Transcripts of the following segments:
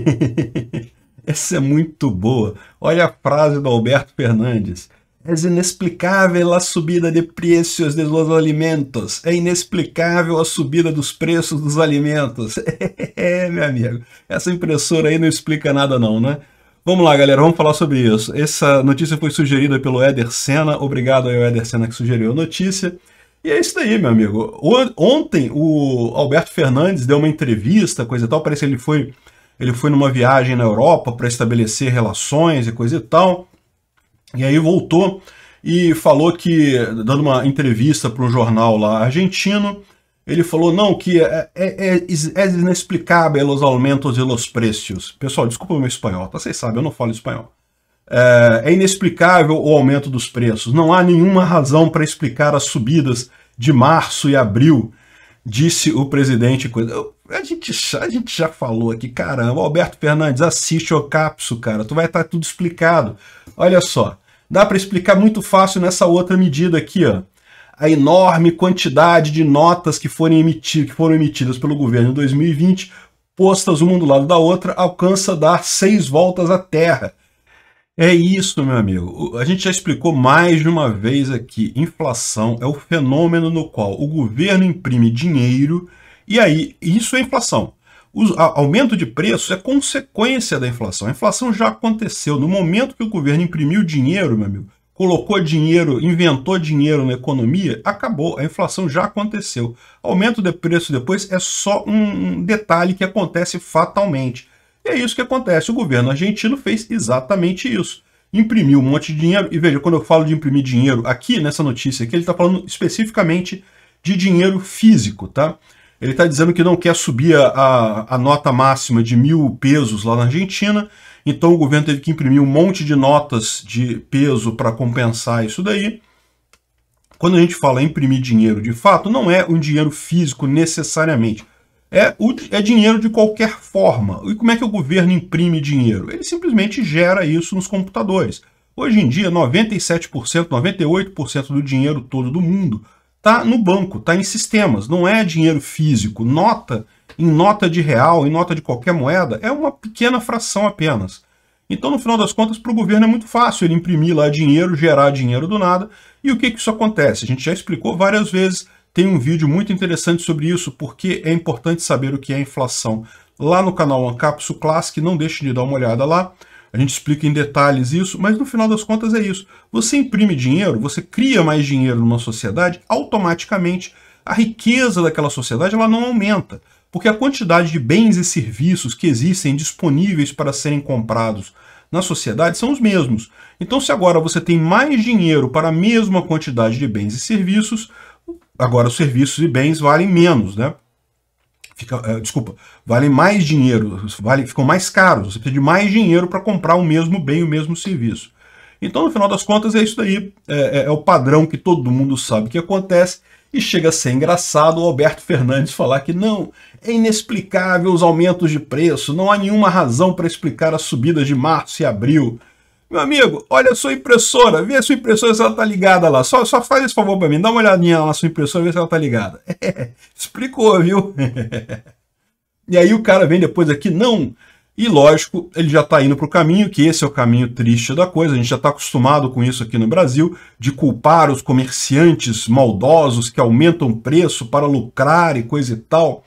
Essa é muito boa. Olha a frase do Alberto Fernandes. É inexplicável a subida de preços dos alimentos. É inexplicável a subida dos preços dos alimentos. é, meu amigo. Essa impressora aí não explica nada não, né? Vamos lá, galera. Vamos falar sobre isso. Essa notícia foi sugerida pelo Éder Senna. Obrigado ao Éder Senna que sugeriu a notícia. E é isso aí, meu amigo. Ontem o Alberto Fernandes deu uma entrevista, coisa e tal. Parece que ele foi ele foi numa viagem na Europa para estabelecer relações e coisa e tal. E aí voltou e falou que, dando uma entrevista para um jornal lá argentino, ele falou, não, que é, é, é, é inexplicável os aumentos e os preços. Pessoal, desculpa o meu espanhol, tá? Vocês sabem, eu não falo espanhol. É, é inexplicável o aumento dos preços. Não há nenhuma razão para explicar as subidas de março e abril disse o presidente. A gente, a gente já falou aqui, caramba, Alberto Fernandes, assiste o Capso, cara, tu vai estar tá tudo explicado. Olha só, dá para explicar muito fácil nessa outra medida aqui, ó. A enorme quantidade de notas que foram, emitir, que foram emitidas pelo governo em 2020, postas uma do lado da outra, alcança dar seis voltas à Terra é isso, meu amigo. A gente já explicou mais de uma vez aqui: inflação é o fenômeno no qual o governo imprime dinheiro e aí isso é inflação. O aumento de preço é consequência da inflação. A inflação já aconteceu. No momento que o governo imprimiu dinheiro, meu amigo, colocou dinheiro, inventou dinheiro na economia, acabou. A inflação já aconteceu. Aumento de preço depois é só um detalhe que acontece fatalmente é isso que acontece. O governo argentino fez exatamente isso. Imprimiu um monte de dinheiro. E veja, quando eu falo de imprimir dinheiro aqui nessa notícia aqui, ele está falando especificamente de dinheiro físico, tá? Ele está dizendo que não quer subir a, a nota máxima de mil pesos lá na Argentina, então o governo teve que imprimir um monte de notas de peso para compensar isso daí. Quando a gente fala imprimir dinheiro de fato, não é um dinheiro físico necessariamente é, o, é dinheiro de qualquer forma. E como é que o governo imprime dinheiro? Ele simplesmente gera isso nos computadores. Hoje em dia, 97%, 98% do dinheiro todo do mundo está no banco, está em sistemas, não é dinheiro físico. Nota em nota de real, em nota de qualquer moeda, é uma pequena fração apenas. Então, no final das contas, para o governo é muito fácil ele imprimir lá dinheiro, gerar dinheiro do nada. E o que, que isso acontece? A gente já explicou várias vezes tem um vídeo muito interessante sobre isso, porque é importante saber o que é inflação. Lá no canal Ancapsu Classic, não deixe de dar uma olhada lá. A gente explica em detalhes isso, mas no final das contas é isso. Você imprime dinheiro, você cria mais dinheiro numa sociedade, automaticamente a riqueza daquela sociedade ela não aumenta, porque a quantidade de bens e serviços que existem disponíveis para serem comprados na sociedade são os mesmos. Então, se agora você tem mais dinheiro para a mesma quantidade de bens e serviços, Agora, os serviços e bens valem menos, né? Fica, eh, desculpa, valem mais dinheiro, vale, ficam mais caros, você precisa de mais dinheiro para comprar o mesmo bem, o mesmo serviço. Então, no final das contas, é isso daí, é, é, é, o padrão que todo mundo sabe que acontece, e chega a ser engraçado o Alberto Fernandes falar que não, é inexplicável os aumentos de preço, não há nenhuma razão para explicar as subidas de março e abril, meu amigo, olha a sua impressora, vê a sua impressora se ela tá ligada lá. Só, só faz esse favor para mim, dá uma olhadinha lá na sua impressora, vê se ela tá ligada. É, explicou, viu? e aí o cara vem depois aqui, não. E lógico, ele já está indo para o caminho, que esse é o caminho triste da coisa, a gente já está acostumado com isso aqui no Brasil, de culpar os comerciantes maldosos que aumentam preço para lucrar e coisa e tal.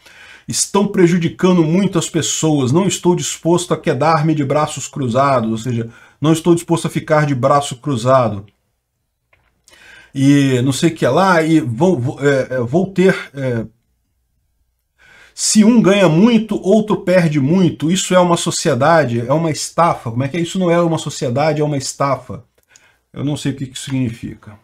Estão prejudicando muitas pessoas, não estou disposto a quedar-me de braços cruzados, ou seja, não estou disposto a ficar de braço cruzado. E não sei o que é lá, e vou, vou, é, é, vou ter. É, se um ganha muito, outro perde muito. Isso é uma sociedade, é uma estafa. Como é que é? Isso não é uma sociedade, é uma estafa. Eu não sei o que isso significa.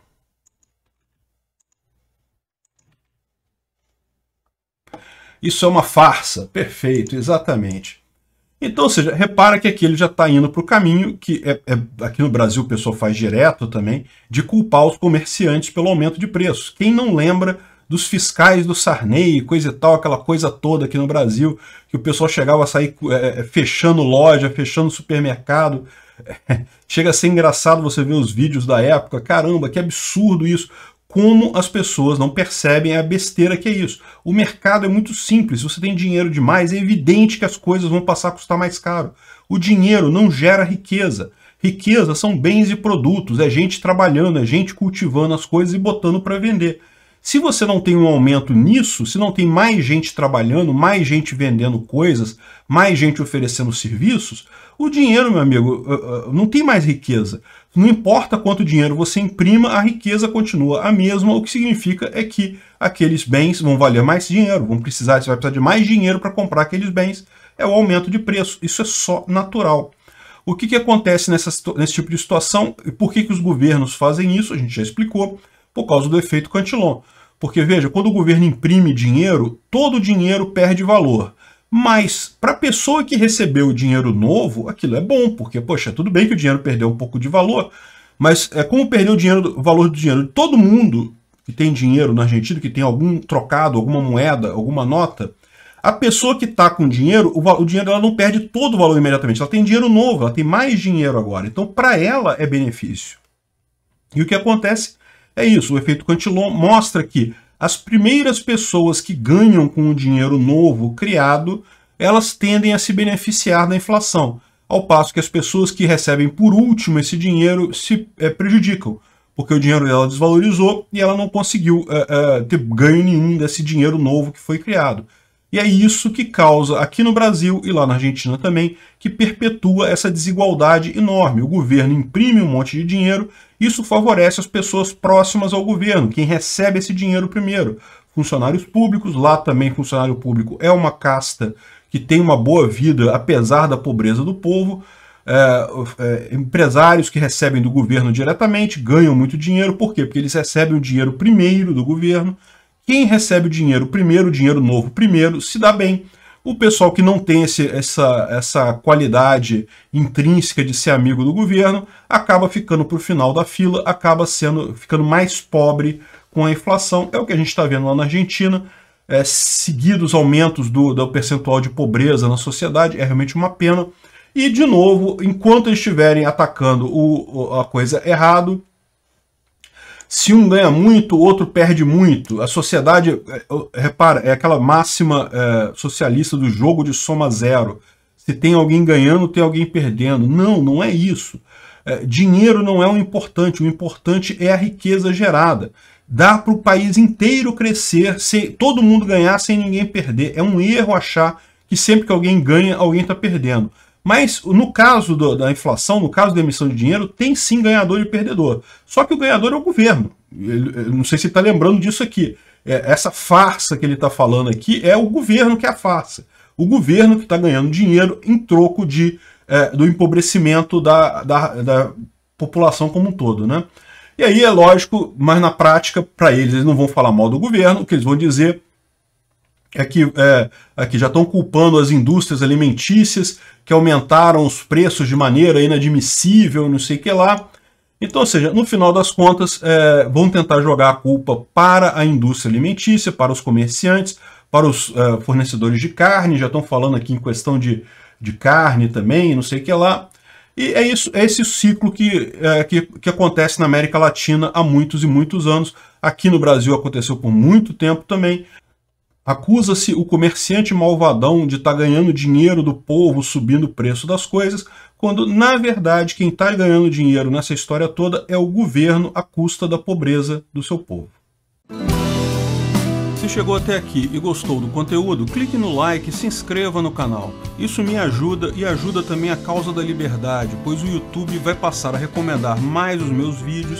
Isso é uma farsa. Perfeito, exatamente. Então, ou seja, repara que aqui ele já está indo para o caminho que é, é, aqui no Brasil o pessoal faz direto também, de culpar os comerciantes pelo aumento de preços. Quem não lembra dos fiscais do Sarney, coisa e tal, aquela coisa toda aqui no Brasil, que o pessoal chegava a sair é, é fechando loja, fechando supermercado. É, chega a ser engraçado você ver os vídeos da época. Caramba, que absurdo isso! como as pessoas não percebem a besteira que é isso. O mercado é muito simples, você tem dinheiro demais, é evidente que as coisas vão passar a custar mais caro. O dinheiro não gera riqueza. Riqueza são bens e produtos, é gente trabalhando, é gente cultivando as coisas e botando para vender. Se você não tem um aumento nisso, se não tem mais gente trabalhando, mais gente vendendo coisas, mais gente oferecendo serviços, o dinheiro, meu amigo, eh, eh, não tem mais riqueza. Não importa quanto dinheiro você imprima, a riqueza continua a mesma, o que significa é que aqueles bens vão valer mais dinheiro, vão precisar, você vai precisar de mais dinheiro para comprar aqueles bens, é o aumento de preço, isso é só natural. O que, que acontece nessa, nesse tipo de situação e por que, que os governos fazem isso, a gente já explicou, por causa do efeito Cantillon. Porque veja, quando o governo imprime dinheiro, todo o dinheiro perde valor. Mas para a pessoa que recebeu o dinheiro novo, aquilo é bom, porque, poxa, tudo bem que o dinheiro perdeu um pouco de valor, mas é como perdeu o, dinheiro, o valor do dinheiro de todo mundo que tem dinheiro na Argentina, que tem algum trocado, alguma moeda, alguma nota, a pessoa que está com dinheiro, o, o, dinheiro ela não perde todo o valor imediatamente. Ela tem dinheiro novo, ela tem mais dinheiro agora. Então, para ela é benefício. E o que acontece é isso. O efeito Cantillon mostra que as primeiras pessoas que ganham com o dinheiro novo criado, elas tendem a se beneficiar da inflação, ao passo que as pessoas que recebem por último esse dinheiro se é, prejudicam, porque o dinheiro dela desvalorizou e ela não conseguiu é, é, ter ganho nenhum desse dinheiro novo que foi criado. E é isso que causa aqui no Brasil e lá na Argentina também, que perpetua essa desigualdade enorme. O governo imprime um monte de dinheiro, isso favorece as pessoas próximas ao governo, quem recebe esse dinheiro primeiro. Funcionários públicos, lá também funcionário público é uma casta que tem uma boa vida apesar da pobreza do povo. É, é, empresários que recebem do governo diretamente ganham muito dinheiro, por quê? Porque eles recebem o dinheiro primeiro do governo quem recebe o dinheiro primeiro, o dinheiro novo primeiro, se dá bem. O pessoal que não tem esse, essa, essa qualidade intrínseca de ser amigo do governo acaba ficando para o final da fila, acaba sendo ficando mais pobre com a inflação. É o que a gente está vendo lá na Argentina. É, seguidos aumentos do, do percentual de pobreza na sociedade, é realmente uma pena. E, de novo, enquanto eles estiverem atacando o, a coisa errado, se um ganha muito, o outro perde muito. A sociedade, é, repara, é aquela máxima é, socialista do jogo de soma zero. Se tem alguém ganhando, tem alguém perdendo. Não, não é isso. É, dinheiro não é o importante, o importante é a riqueza gerada. Dá para o país inteiro crescer, sem, todo mundo ganhar sem ninguém perder. É um erro achar que sempre que alguém ganha, alguém está perdendo. Mas no caso do, da inflação, no caso da emissão de dinheiro, tem sim ganhador e perdedor. Só que o ganhador é o governo. Ele, eu não sei se está lembrando disso aqui. É, essa farsa que ele está falando aqui é o governo que é a farsa. O governo que está ganhando dinheiro em troco de, é, do empobrecimento da, da, da população como um todo. Né? E aí é lógico, mas na prática, para eles, eles não vão falar mal do governo, o que eles vão dizer é que é, aqui é já estão culpando as indústrias alimentícias que aumentaram os preços de maneira inadmissível, não sei o que lá. Então, ou seja, no final das contas, é, vão tentar jogar a culpa para a indústria alimentícia, para os comerciantes, para os é, fornecedores de carne, já estão falando aqui em questão de, de carne também, não sei o que lá. E é, isso, é esse ciclo que, é, que, que, acontece na América Latina há muitos e muitos anos. Aqui no Brasil aconteceu por muito tempo também. Acusa-se o comerciante malvadão de estar tá ganhando dinheiro do povo subindo o preço das coisas, quando, na verdade, quem está ganhando dinheiro nessa história toda é o governo à custa da pobreza do seu povo. Se chegou até aqui e gostou do conteúdo, clique no like e se inscreva no canal. Isso me ajuda e ajuda também a causa da liberdade, pois o YouTube vai passar a recomendar mais os meus vídeos